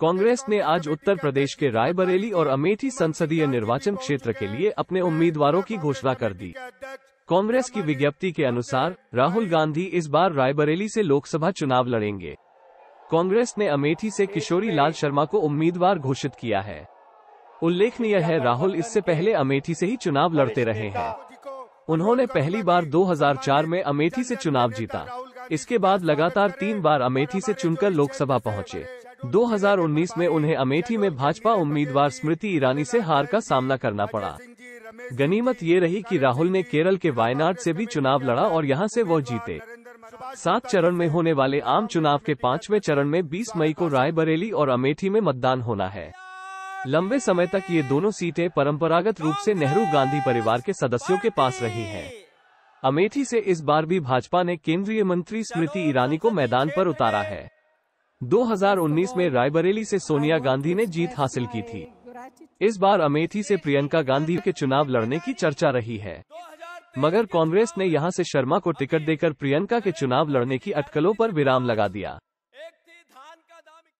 कांग्रेस ने आज उत्तर प्रदेश के रायबरेली और अमेठी संसदीय निर्वाचन क्षेत्र के लिए अपने उम्मीदवारों की घोषणा कर दी कांग्रेस की विज्ञप्ति के अनुसार राहुल गांधी इस बार रायबरेली से लोकसभा चुनाव लड़ेंगे कांग्रेस ने अमेठी से किशोरी लाल शर्मा को उम्मीदवार घोषित किया है उल्लेखनीय है राहुल इससे पहले अमेठी से ही चुनाव लड़ते रहे हैं उन्होंने पहली बार 2004 में अमेठी से चुनाव जीता इसके बाद लगातार तीन बार अमेठी से चुनकर लोकसभा पहुंचे 2019 में उन्हें अमेठी में भाजपा उम्मीदवार स्मृति ईरानी से हार का सामना करना पड़ा गनीमत ये रही कि राहुल ने केरल के वायनाड से भी चुनाव लड़ा और यहाँ से वो जीते सात चरण में होने वाले आम चुनाव के पांचवें चरण में 20 मई को रायबरेली और अमेठी में मतदान होना है लंबे समय तक ये दोनों सीटें परंपरागत रूप से नेहरू गांधी परिवार के सदस्यों के पास रही हैं। अमेठी से इस बार भी भाजपा ने केंद्रीय मंत्री स्मृति ईरानी को मैदान पर उतारा है 2019 में रायबरेली से सोनिया गांधी ने जीत हासिल की थी इस बार अमेठी से प्रियंका गांधी के चुनाव लड़ने की चर्चा रही है मगर कांग्रेस ने यहां से शर्मा को टिकट देकर प्रियंका के चुनाव लड़ने की अटकलों पर विराम लगा दिया